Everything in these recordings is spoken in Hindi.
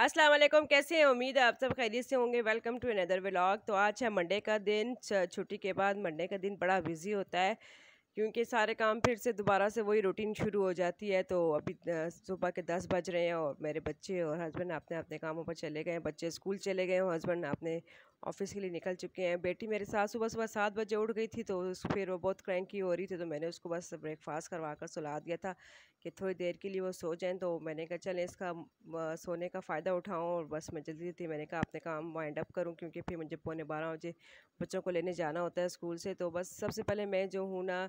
अस्सलाम वालेकुम कैसे हैं उम्मीद है आप सब खैरियत से होंगे वेलकम टू अनदर व्लॉग तो आज है मंडे का दिन छुट्टी के बाद मंडे का दिन बड़ा बिज़ी होता है क्योंकि सारे काम फिर से दोबारा से वही रूटीन शुरू हो जाती है तो अभी सुबह के दस बज रहे हैं और मेरे बच्चे और हस्बैंड अपने अपने कामों पर चले गए बच्चे स्कूल चले गए हैं हस्बैंड अपने ऑफिस के लिए निकल चुके हैं बेटी मेरे साथ सुबह सुबह सात बजे उठ गई थी तो फिर वो बहुत क्रैंकी हो रही थी तो मैंने उसको बस ब्रेकफास्ट करवा कर सुला दिया था कि थोड़ी देर के लिए वो सो जाएं तो मैंने कहा चलें इसका सोने का फ़ायदा उठाऊँ और बस मैं जल्दी थी मैंने कहा अपने काम वाइंड अप करूँ क्योंकि फिर मुझे पौने बारह बजे बच्चों को लेने जाना होता है स्कूल से तो बस सबसे पहले मैं जो हूँ ना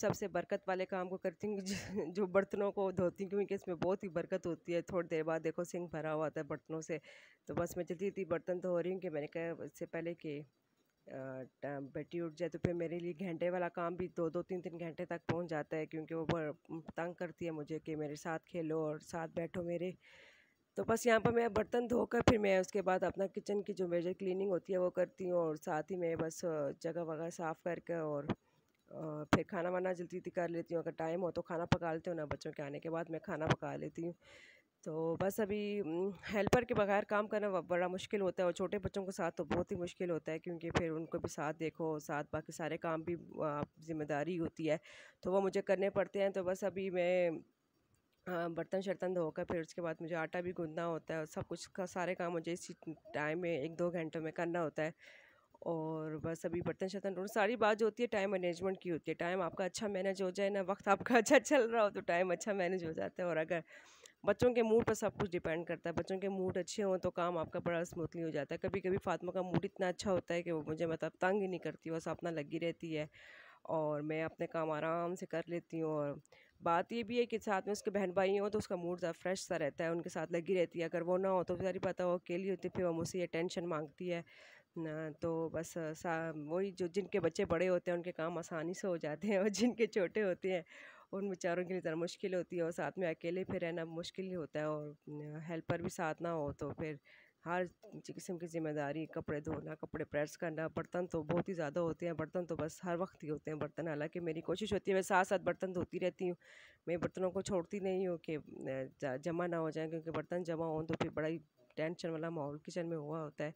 सबसे बरकत वाले काम को करती हूँ जो बर्तनों को धोती हूँ क्योंकि इसमें बहुत ही बरकत होती है थोड़ी देर बाद देखो सिंह भरा हुआ था बर्तनों से तो बस मैं जल्दी जल्दी बर्तन धो रही हूँ कि मैंने कहा इससे पहले कि बेटी उठ जाए तो फिर मेरे लिए घंटे वाला काम भी दो दो तीन तीन घंटे तक पहुँच जाता है क्योंकि वो तंग करती है मुझे कि मेरे साथ खेलो और साथ बैठो मेरे तो बस यहाँ पर मैं बर्तन धोकर फिर मैं उसके बाद अपना किचन की जो मेजर क्लीनिंग होती है वो करती हूँ और साथ ही मैं बस जगह वगैरह साफ़ करके और फिर खाना वाना जल्दी जल्दी कर लेती हूँ अगर टाइम हो तो खाना पका लेती हूँ ना बच्चों के आने के बाद मैं खाना पका लेती हूँ तो बस अभी हेल्पर हम्म, के बगैर काम करना बड़ा मुश्किल होता है और छोटे बच्चों के साथ तो बहुत ही मुश्किल होता है क्योंकि फिर उनको भी साथ देखो साथ बाकी सारे काम भी जिम्मेदारी होती है तो वो मुझे करने पड़ते हैं तो बस अभी मैं बर्तन शर्तन धोकर फिर उसके बाद मुझे आटा भी गूंदना होता है और सब कुछ का सारे काम मुझे इसी टाइम में एक दो घंटों में करना होता है और बस अभी बर्तन शर्तन रोड सारी बात जो होती है टाइम मैनेजमेंट की होती है टाइम आपका अच्छा मैनेज हो जाए ना वक्त आपका अच्छा चल रहा हो तो टाइम अच्छा मैनेज हो जाता है और अगर बच्चों के मूड पर सब कुछ डिपेंड करता है बच्चों के मूड अच्छे हों तो काम आपका बड़ा स्मूथली हो जाता है कभी कभी फातिमा का मूड इतना अच्छा होता है कि वो मुझे मतलब तंग ही नहीं करती बस अपना लगी रहती है और मैं अपने काम आराम से कर लेती हूँ और बात ये भी है कि साथ में उसके बहन भाई हों तो उसका मूड ज़्यादा फ्रेश सा रहता है उनके साथ लगी रहती है अगर वो ना हो तो सारी पता हो अकेली होती फिर वो मुझसे ये टेंशन मांगती है तो बस वही जो जिनके बच्चे बड़े होते हैं उनके काम आसानी से हो जाते हैं और जिनके छोटे होते हैं उन बेचारों के लिए ज़रा मुश्किल होती है और साथ में अकेले फिर रहना मुश्किल ही होता है और हेल्पर भी साथ ना हो तो फिर हर किस्म की जिम्मेदारी कपड़े धोना कपड़े प्रेस करना बर्तन तो बहुत ही ज़्यादा होते हैं बर्तन तो बस हर वक्त ही होते हैं बर्तन हालांकि मेरी कोशिश होती है मैं साथ साथ बर्तन धोती रहती हूँ मैं बर्तनों को छोड़ती नहीं हूँ कि जमा ना हो जाए क्योंकि बर्तन जमा हों तो फिर बड़ा ही टेंशन वाला माहौल किचन में हुआ होता है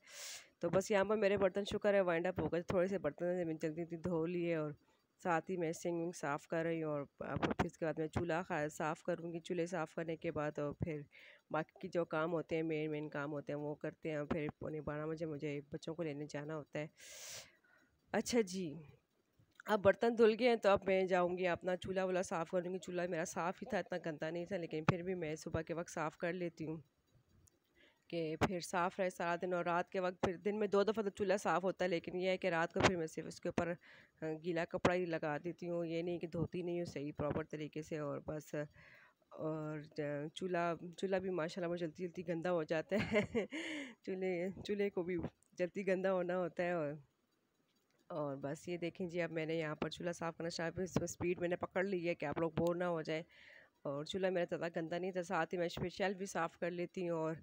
तो बस यहाँ पर मेरे बर्तन शुक्र है वाइंड अप हो गए थोड़े से बर्तन है मैंने जल्दी जल्दी धो लिए और साथ ही मैं सिंग विंग साफ़ कर रही हूँ और फिर इसके बाद मैं चूल्हा साफ़ करूँगी चूल्हे साफ़ करने के बाद और फिर बाकी जो काम होते हैं मेन मेन काम होते हैं वो करते हैं फिर पौने बारह बजे मुझे बच्चों को लेने जाना होता है अच्छा जी अब बर्तन धुल गए हैं तो अब मैं जाऊंगी अपना चूल्हा वूल्हा साफ़ करूँगी चूल्हा मेरा साफ़ ही था इतना गंदा नहीं था लेकिन फिर भी मैं सुबह के वक्त साफ़ कर लेती हूँ कि फिर साफ़ रहे सारा दिन और रात के वक्त फिर दिन में दो दफ़ा तो चूल्हा साफ़ होता है लेकिन यह है कि रात को फिर मैं सिर्फ उसके ऊपर गीला कपड़ा ही लगा देती हूँ ये नहीं कि धोती नहीं हूँ सही प्रॉपर तरीके से और बस और चूल्हा चूल्हा भी माशाल्लाह वो जल्दी जल्दी गंदा हो जाता है चूल्हे चूल्हे को भी जल्दी गंदा होना होता है और और बस ये देखें जी अब मैंने यहाँ पर चूल्हा साफ़ करना फिर इसमें स्पीड मैंने पकड़ ली है कि आप लोग बोर ना हो जाए और चूल्हा मेरा ज़्यादा गंदा नहीं था साथ ही मैं स्पेशल भी साफ़ कर लेती हूँ और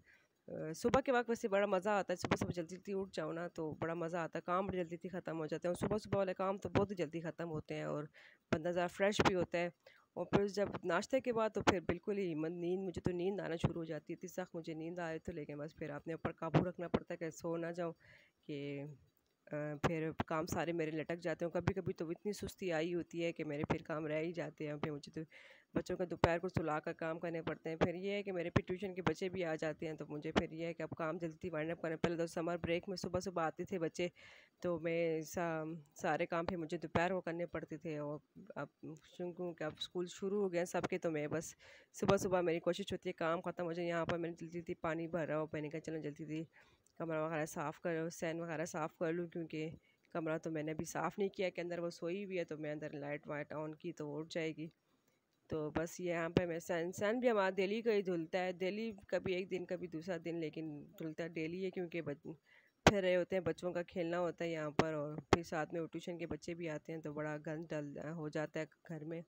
सुबह के वक्त वैसे बड़ा मज़ा आता है सुबह सुबह जल्दी जल्दी उठ जाओ ना तो बड़ा मज़ा आता है काम भी जल्दी जल्दी ख़त्म हो जाते हैं और सुबह सुबह वाले काम तो बहुत ही जल्दी ख़त्म होते हैं और बंदा ज़रा फ्रेश भी होता है और फिर जब नाश्ते के बाद तो फिर बिल्कुल ही मन नींद मुझे तो नींद आना शुरू हो जाती है इतनी सख्त मुझे नींद आए तो लेकिन बस फिर आपने ऊपर काबू रखना पड़ता है कि सो ना जाओ कि फिर काम सारे मेरे लटक जाते हैं कभी कभी तो इतनी सुस्ती आई होती है कि मेरे फिर काम रह ही जाते हैं फिर मुझे तो बच्चों का दोपहर को सुला कर काम करने पड़ते हैं फिर ये है कि मेरे फिर ट्यूशन के बच्चे भी आ जाते हैं तो मुझे फिर ये है कि अब काम जल्दी वाइंड अप करना पहले तो समर ब्रेक में सुबह सुबह आते थे बच्चे तो मैं सा, सारे काम फिर मुझे दोपहर को करने पड़ते थे और अब क्योंकि अब स्कूल शुरू हो गए सबके तो मैं बस सुबह सुबह मेरी कोशिश होती है काम ख़त्म हो जाए यहाँ पर मैंने जल्दी थी पानी भरा और मैंने कहा चलो जल्दी जल्दी कमरा वगैरह साफ़ कर सैन वगैरह साफ़ कर लूँ क्योंकि कमरा तो मैंने अभी साफ़ नहीं किया कि अंदर वो सोई हुई है तो मैं अंदर लाइट वाइट ऑन की तो उठ जाएगी तो बस यहाँ पे मैं सैन सैन भी हमारा डेली का ही धुलता है डेली कभी एक दिन कभी दूसरा दिन लेकिन धुलता है डेली है क्योंकि फिर रहे होते हैं बच्चों का खेलना होता है यहाँ पर और फिर साथ में ट्यूशन के बच्चे भी आते हैं तो बड़ा गंद डल हो जाता है घर में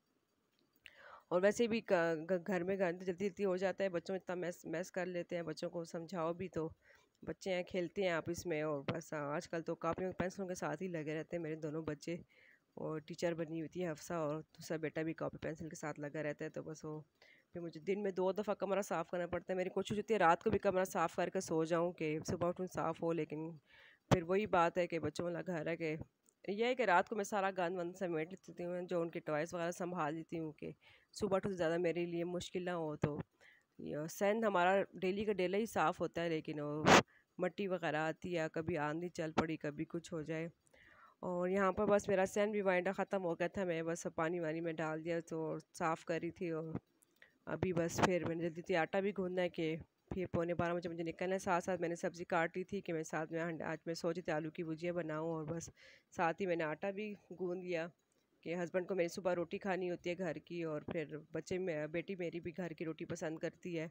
और वैसे भी घर में गंद जल्दी जल्दी हो जाता है बच्चों इतना मैस मैस कर लेते हैं बच्चों को समझाओ भी तो बच्चे हैं खेलते हैं आपस में और बस आजकल तो कापियों पेंसिलों के साथ ही लगे रहते हैं मेरे दोनों बच्चे और टीचर बनी हुई थी हफ्सा और दूसरा बेटा भी कापी पेंसिल के साथ लगा रहता है तो बस वो फिर मुझे दिन में दो दफ़ा कमरा साफ़ करना पड़ता है मेरी कोशिश होती है रात को भी कमरा साफ़ करके सो जाऊँ कि सुबह उठूँ साफ़ हो लेकिन फिर वही बात है कि बच्चों वाला घर है कि यह है कि रात को मैं सारा गंद वंद समेट लेती हूँ जो उनके टॉयस वगैरह संभाल लेती हूँ कि सुबह उठो तो ज़्यादा मेरे लिए मुश्किल ना हो तो सैन हमारा डेली का डेला ही साफ़ होता है लेकिन वो मट्टी वगैरह आती है कभी आंधी चल पड़ी कभी कुछ हो जाए और यहाँ पर बस मेरा भी वाइंडा ख़त्म हो गया था मैं बस पानी वानी में डाल दिया तो साफ़ करी थी और अभी बस फिर मैंने जल्दी थी आटा भी गूंदना है कि फिर पौने बारह बजे मुझे निकलना है साथ साथ मैंने सब्ज़ी काट ली थी कि मैं साथ में आज मैं सोची थी आलू की भुजिया बनाऊँ और बस साथ ही मैंने आटा भी गूँध लिया कि हस्बैंड को मेरी सुबह रोटी खानी होती है घर की और फिर बच्चे में बेटी मेरी भी घर की रोटी पसंद करती है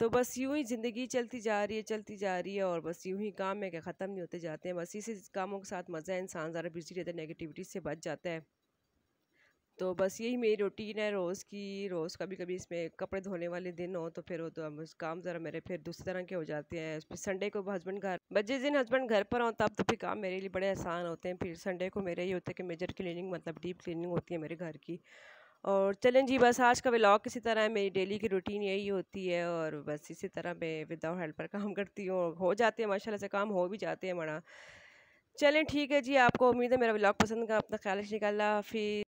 तो बस यूं ही ज़िंदगी चलती जा रही है चलती जा रही है और बस यूं ही काम है कि ख़त्म नहीं होते जाते हैं बस इसी कामों के साथ मज़ा है इंसान ज़रा बिजी रहता है नेगेटिविटी से बच जाता है तो बस यही मेरी रूटीन है रोज़ की रोज़ कभी कभी इसमें कपड़े धोने वाले दिन हो तो फिर वो तो काम ज़रा मेरे फिर दूसरी तरह के हो जाते हैं फिर संडे को हस्बैंड घर बस जिस दिन हस्बैंड घर पर हों तब तो फिर काम मेरे लिए बड़े आसान होते हैं फिर संडे को मेरे ये होता है कि मेजर क्लीनिंग मतलब डीप क्लीनिंग होती है मेरे घर की और चलें जी बस आज का व्लॉग किसी तरह है मेरी डेली की रूटीन यही होती है और बस इसी तरह मैं विदाउट हेल्प पर काम करती हूँ हो जाते हैं माशाल्लाह से काम हो भी जाते हैं मरा चलें ठीक है जी आपको उम्मीद है मेरा ब्लॉग पसंद का अपना ख्याल रखिएगा अल्लाह हाफिज़